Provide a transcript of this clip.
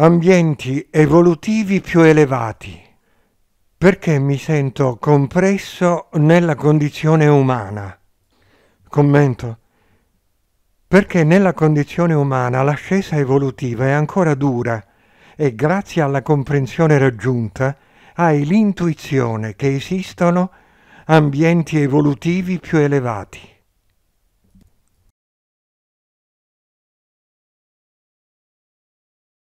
ambienti evolutivi più elevati, perché mi sento compresso nella condizione umana. Commento. Perché nella condizione umana l'ascesa evolutiva è ancora dura e grazie alla comprensione raggiunta hai l'intuizione che esistono ambienti evolutivi più elevati.